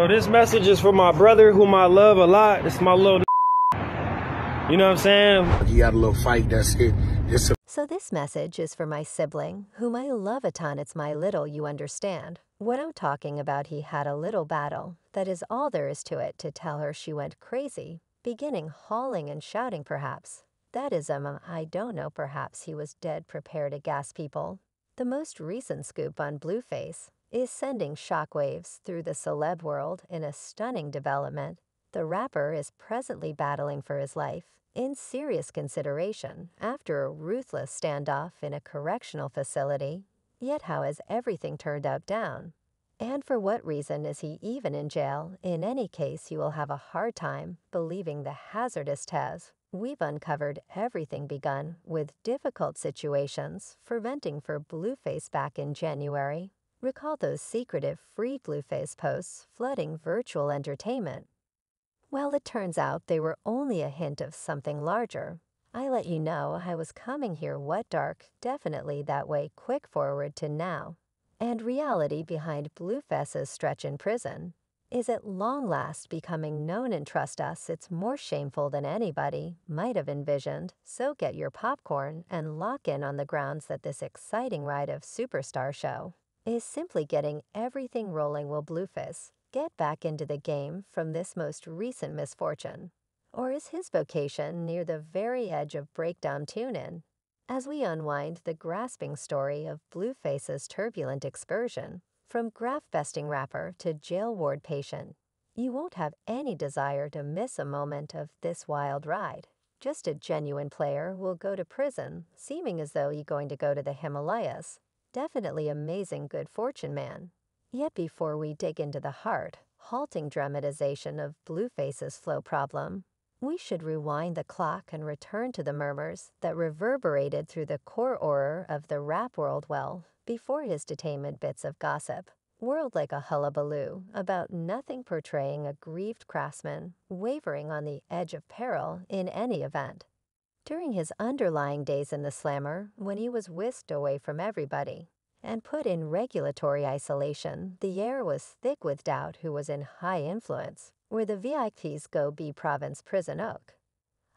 So this message is for my brother, whom I love a lot. It's my little. You know what I'm saying? He had a little fight. That's it. It's so this message is for my sibling, whom I love a ton. It's my little. You understand what I'm talking about? He had a little battle. That is all there is to it. To tell her she went crazy, beginning hauling and shouting, perhaps. That is, um, I don't know. Perhaps he was dead. prepared to gas people. The most recent scoop on Blueface is sending shockwaves through the celeb world in a stunning development. The rapper is presently battling for his life in serious consideration after a ruthless standoff in a correctional facility. Yet, how has everything turned out down? And for what reason is he even in jail? In any case, you will have a hard time believing the hazardous has. We've uncovered everything begun with difficult situations for venting for Blueface back in January. Recall those secretive free Blueface posts flooding virtual entertainment. Well, it turns out they were only a hint of something larger. I let you know I was coming here what dark, definitely that way quick forward to now. And reality behind Blueface's stretch in prison is at long last becoming known and trust us it's more shameful than anybody might have envisioned, so get your popcorn and lock in on the grounds that this exciting ride of Superstar show is simply getting everything rolling will Bluefus get back into the game from this most recent misfortune? Or is his vocation near the very edge of breakdown tune-in as we unwind the grasping story of Blueface's turbulent excursion from graph-besting rapper to jail ward patient? You won't have any desire to miss a moment of this wild ride. Just a genuine player will go to prison, seeming as though you're going to go to the Himalayas Definitely amazing good fortune, man. Yet before we dig into the heart, halting dramatization of Blueface's flow problem, we should rewind the clock and return to the murmurs that reverberated through the core aura of the rap world well before his detainment bits of gossip. Whirled like a hullabaloo about nothing portraying a grieved craftsman wavering on the edge of peril in any event. During his underlying days in the slammer, when he was whisked away from everybody, and put in regulatory isolation, the air was thick with doubt who was in high influence, where the VIPs go B Province Prison Oak.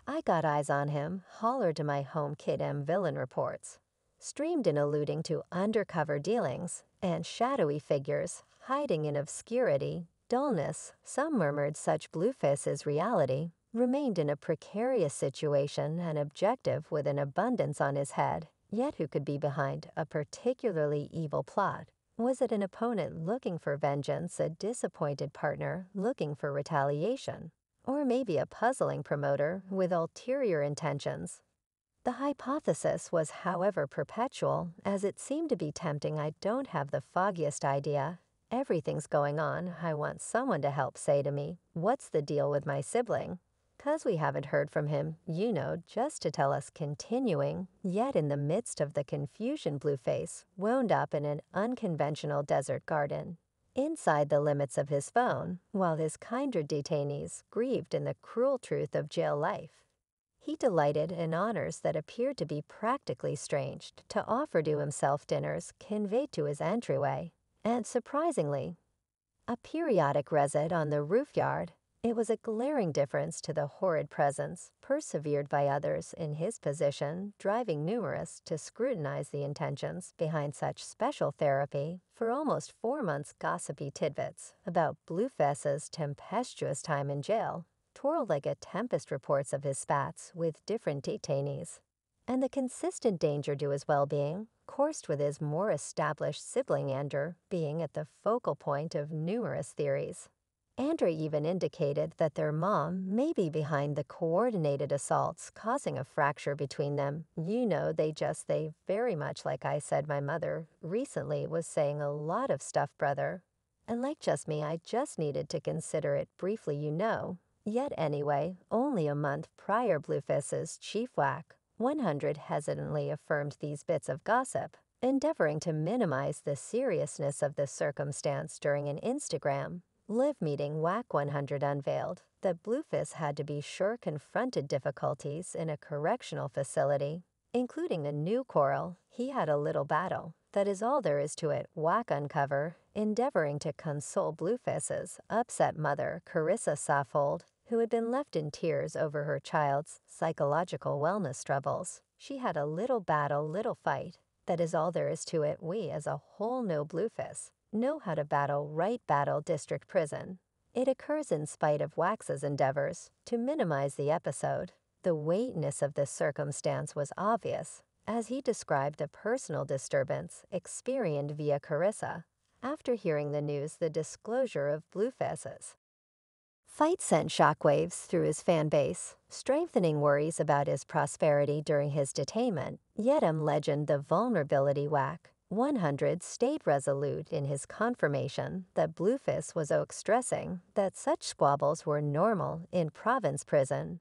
I got eyes on him, hollered to my home kid M villain reports, streamed in alluding to undercover dealings, and shadowy figures, hiding in obscurity, dullness, some murmured such Blueface as reality, remained in a precarious situation and objective with an abundance on his head, Yet, who could be behind a particularly evil plot? Was it an opponent looking for vengeance, a disappointed partner looking for retaliation? Or maybe a puzzling promoter with ulterior intentions? The hypothesis was, however, perpetual, as it seemed to be tempting. I don't have the foggiest idea. Everything's going on. I want someone to help say to me, What's the deal with my sibling? because we haven't heard from him, you know, just to tell us continuing, yet in the midst of the confusion Blueface, wound up in an unconventional desert garden. Inside the limits of his phone, while his kinder detainees grieved in the cruel truth of jail life. He delighted in honors that appeared to be practically strange, to offer to himself dinners conveyed to his entryway, and surprisingly, a periodic resit on the roof yard it was a glaring difference to the horrid presence, persevered by others in his position, driving numerous to scrutinize the intentions behind such special therapy for almost four months' gossipy tidbits about Bluefess's tempestuous time in jail, twirllega tempest reports of his spats with different detainees, and the consistent danger to his well-being coursed with his more established sibling Andrew being at the focal point of numerous theories. Andrea even indicated that their mom may be behind the coordinated assaults causing a fracture between them. You know, they just, they very much, like I said, my mother recently was saying a lot of stuff, brother. And like just me, I just needed to consider it briefly, you know. Yet anyway, only a month prior, Bluefist's Chief Whack 100 hesitantly affirmed these bits of gossip, endeavoring to minimize the seriousness of the circumstance during an Instagram Live meeting WAC 100 unveiled that Bluefist had to be sure confronted difficulties in a correctional facility, including a new coral. He had a little battle. That is all there is to it, Whack Uncover, endeavoring to console Bluefist's upset mother, Carissa Saffold, who had been left in tears over her child's psychological wellness troubles. She had a little battle, little fight. That is all there is to it, we as a whole know Bluefist know how to battle Right, Battle District Prison. It occurs in spite of Wax's endeavors to minimize the episode. The weightness of this circumstance was obvious, as he described a personal disturbance experienced via Carissa after hearing the news the disclosure of Bluefaces. Fight sent shockwaves through his fan base, strengthening worries about his prosperity during his detainment. Yet, I'm legend the vulnerability whack 100 stayed resolute in his confirmation that Bluefist was stressing that such squabbles were normal in province prison.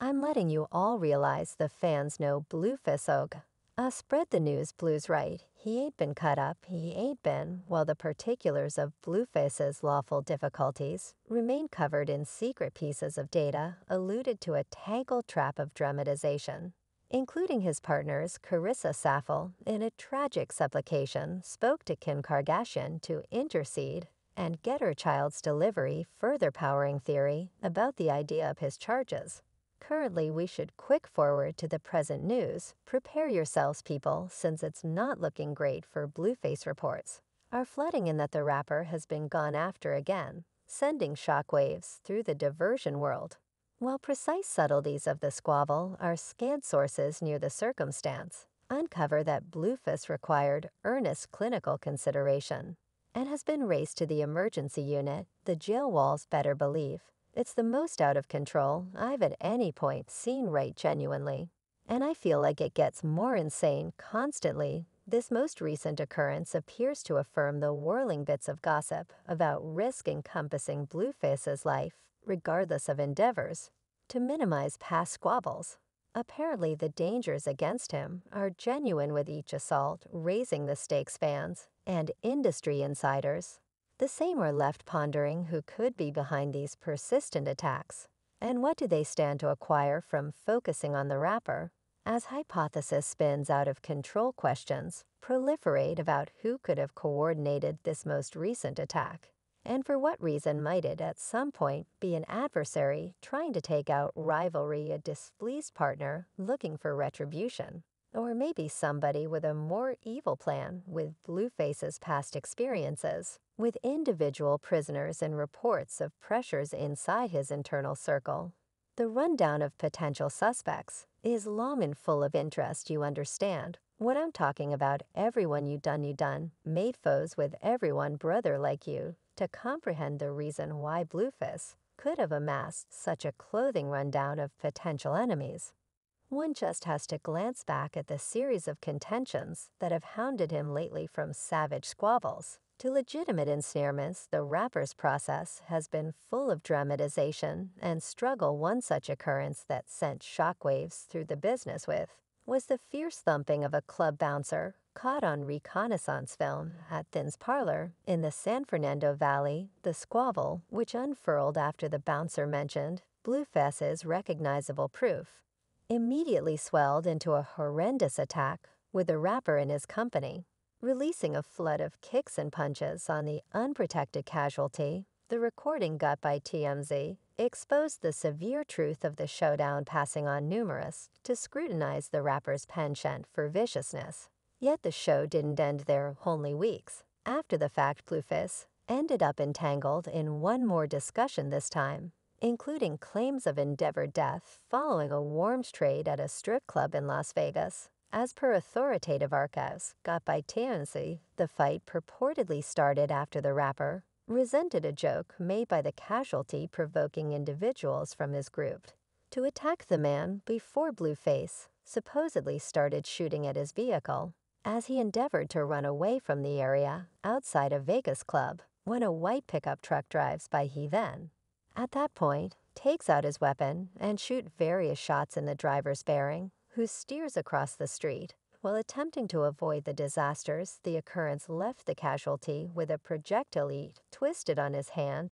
I'm letting you all realize the fans know Bluefist Oak. Uh, spread the news, Blue's right. He ain't been cut up, he ain't been, while the particulars of Blueface's lawful difficulties remain covered in secret pieces of data alluded to a tangled trap of dramatization including his partners Carissa Saffel, in a tragic supplication, spoke to Kim Kardashian to intercede and get her child's delivery further powering theory about the idea of his charges. Currently, we should quick forward to the present news. Prepare yourselves, people, since it's not looking great for Blueface reports. Are flooding in that the rapper has been gone after again, sending shockwaves through the diversion world. While precise subtleties of the squabble are scant sources near the circumstance, uncover that Bluefus required earnest clinical consideration and has been raced to the emergency unit, the jail wall's better believe It's the most out of control I've at any point seen right genuinely. And I feel like it gets more insane constantly. This most recent occurrence appears to affirm the whirling bits of gossip about risk encompassing Blueface's life regardless of endeavors, to minimize past squabbles. Apparently, the dangers against him are genuine with each assault, raising the stakes fans and industry insiders. The same are left pondering who could be behind these persistent attacks, and what do they stand to acquire from focusing on the rapper as hypothesis spins out of control questions proliferate about who could have coordinated this most recent attack. And for what reason might it at some point be an adversary trying to take out rivalry a displeased partner looking for retribution? Or maybe somebody with a more evil plan with Blueface's past experiences, with individual prisoners and reports of pressures inside his internal circle. The rundown of potential suspects is long and full of interest, you understand. What I'm talking about, everyone you done you done, made foes with everyone brother like you, to comprehend the reason why Bluefist could have amassed such a clothing rundown of potential enemies. One just has to glance back at the series of contentions that have hounded him lately from savage squabbles to legitimate ensnarements, the rapper's process has been full of dramatization and struggle one such occurrence that sent shockwaves through the business with was the fierce thumping of a club bouncer caught on reconnaissance film at Thin's parlor in the San Fernando Valley, the squabble, which unfurled after the bouncer mentioned Blueface's recognizable proof, immediately swelled into a horrendous attack with a rapper in his company, releasing a flood of kicks and punches on the unprotected casualty the recording got by TMZ exposed the severe truth of the showdown passing on numerous to scrutinize the rapper's penchant for viciousness. Yet the show didn't end there only weeks. After the fact, Blueface ended up entangled in one more discussion this time, including claims of endeavored death following a warms trade at a strip club in Las Vegas. As per authoritative archives got by TMZ, the fight purportedly started after the rapper resented a joke made by the casualty provoking individuals from his group to attack the man before Blueface supposedly started shooting at his vehicle as he endeavored to run away from the area outside a Vegas club when a white pickup truck drives by he then. At that point, takes out his weapon and shoot various shots in the driver's bearing, who steers across the street while attempting to avoid the disasters, the occurrence left the casualty with a projectile twisted on his hand